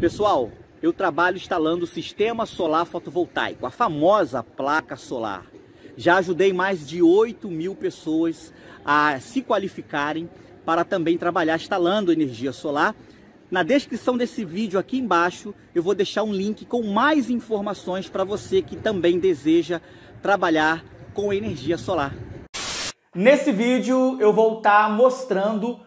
Pessoal, eu trabalho instalando o sistema solar fotovoltaico, a famosa placa solar. Já ajudei mais de 8 mil pessoas a se qualificarem para também trabalhar instalando energia solar. Na descrição desse vídeo aqui embaixo eu vou deixar um link com mais informações para você que também deseja trabalhar com energia solar. Nesse vídeo eu vou estar mostrando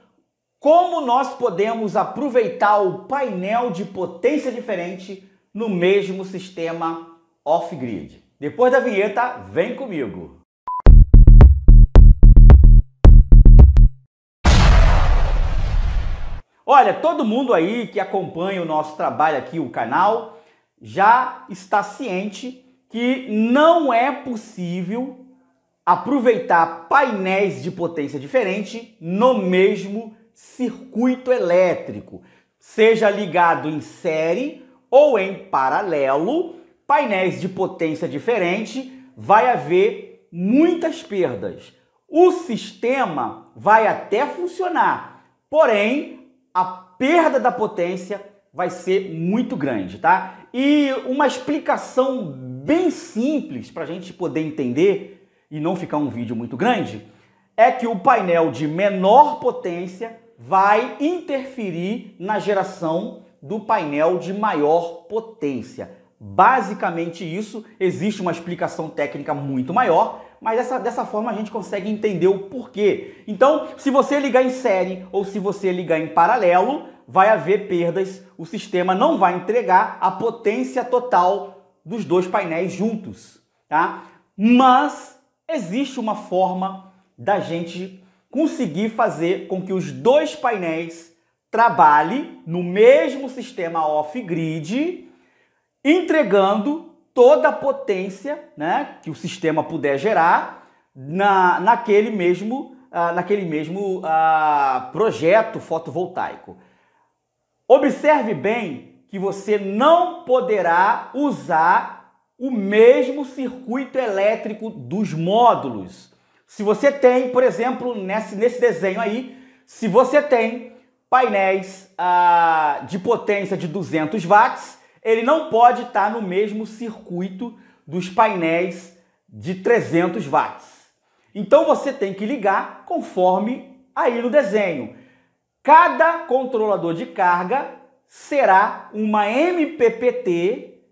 como nós podemos aproveitar o painel de potência diferente no mesmo sistema off-grid. Depois da vinheta, vem comigo! Olha, todo mundo aí que acompanha o nosso trabalho aqui, o canal, já está ciente que não é possível aproveitar painéis de potência diferente no mesmo circuito elétrico, seja ligado em série ou em paralelo, painéis de potência diferente, vai haver muitas perdas. O sistema vai até funcionar, porém a perda da potência vai ser muito grande, tá? E uma explicação bem simples para a gente poder entender e não ficar um vídeo muito grande é que o painel de menor potência vai interferir na geração do painel de maior potência. Basicamente isso, existe uma explicação técnica muito maior, mas dessa dessa forma a gente consegue entender o porquê. Então, se você ligar em série ou se você ligar em paralelo, vai haver perdas, o sistema não vai entregar a potência total dos dois painéis juntos, tá? Mas existe uma forma da gente conseguir fazer com que os dois painéis trabalhem no mesmo sistema off-grid, entregando toda a potência né, que o sistema puder gerar na, naquele mesmo, ah, naquele mesmo ah, projeto fotovoltaico. Observe bem que você não poderá usar o mesmo circuito elétrico dos módulos. Se você tem, por exemplo, nesse, nesse desenho aí, se você tem painéis ah, de potência de 200 watts, ele não pode estar tá no mesmo circuito dos painéis de 300 watts. Então você tem que ligar conforme aí no desenho. Cada controlador de carga será uma MPPT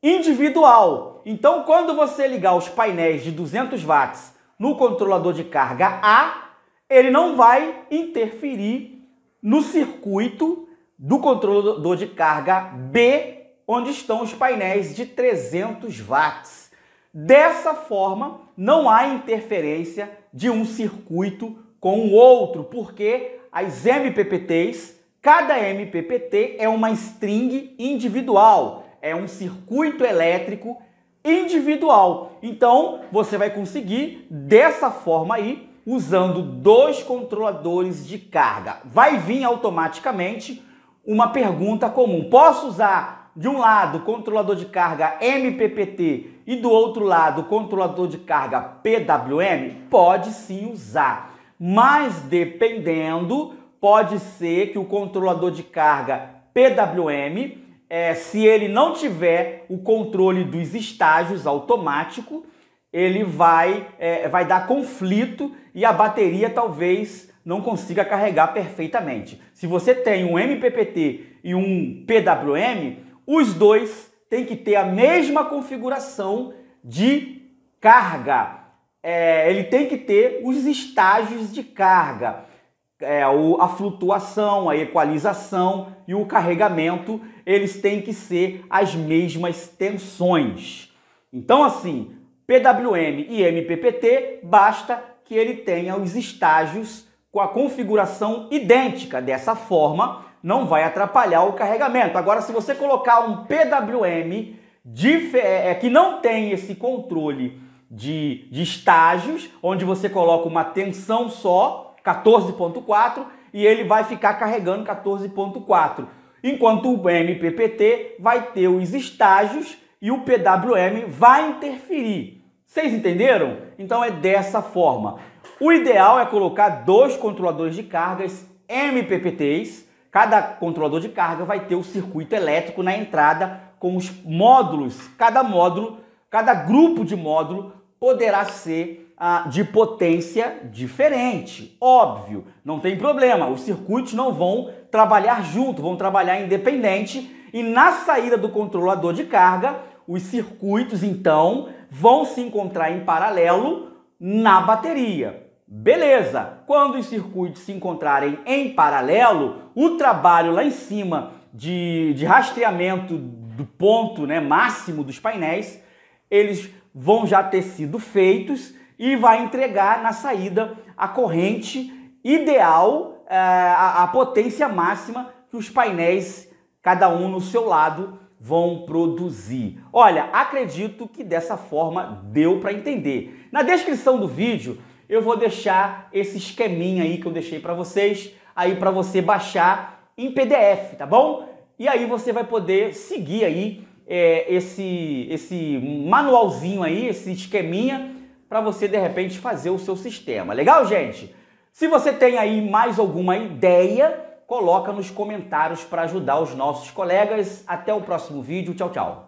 individual. Então quando você ligar os painéis de 200 watts no controlador de carga A, ele não vai interferir no circuito do controlador de carga B, onde estão os painéis de 300 watts. Dessa forma, não há interferência de um circuito com o outro, porque as MPPTs, cada MPPT é uma string individual, é um circuito elétrico individual. Então, você vai conseguir dessa forma aí, usando dois controladores de carga. Vai vir automaticamente uma pergunta comum. Posso usar de um lado controlador de carga MPPT e do outro lado controlador de carga PWM? Pode sim usar, mas dependendo, pode ser que o controlador de carga PWM é, se ele não tiver o controle dos estágios automático, ele vai, é, vai dar conflito e a bateria talvez não consiga carregar perfeitamente. Se você tem um MPPT e um PWM, os dois têm que ter a mesma configuração de carga. É, ele tem que ter os estágios de carga é, a flutuação, a equalização e o carregamento, eles têm que ser as mesmas tensões. Então, assim, PWM e MPPT, basta que ele tenha os estágios com a configuração idêntica. Dessa forma, não vai atrapalhar o carregamento. Agora, se você colocar um PWM é, é, que não tem esse controle de, de estágios, onde você coloca uma tensão só, 14.4 e ele vai ficar carregando 14.4. Enquanto o MPPT vai ter os estágios e o PWM vai interferir. Vocês entenderam? Então é dessa forma. O ideal é colocar dois controladores de cargas MPPTs. Cada controlador de carga vai ter o circuito elétrico na entrada com os módulos, cada módulo, cada grupo de módulo poderá ser ah, de potência diferente. Óbvio, não tem problema, os circuitos não vão trabalhar junto, vão trabalhar independente e na saída do controlador de carga, os circuitos então vão se encontrar em paralelo na bateria. Beleza! Quando os circuitos se encontrarem em paralelo, o trabalho lá em cima de, de rastreamento do ponto né, máximo dos painéis, eles vão já ter sido feitos e vai entregar na saída a corrente ideal, eh, a, potência máxima que os painéis, cada um no seu lado, vão produzir. Olha, acredito que dessa forma deu para entender. Na descrição do vídeo eu vou deixar esse esqueminha aí que eu deixei para vocês, aí para você baixar em PDF, tá bom? E aí você vai poder seguir aí é, esse, esse manualzinho aí, esse esqueminha, para você de repente fazer o seu sistema. Legal, gente? Se você tem aí mais alguma ideia, coloca nos comentários para ajudar os nossos colegas. Até o próximo vídeo. Tchau, tchau.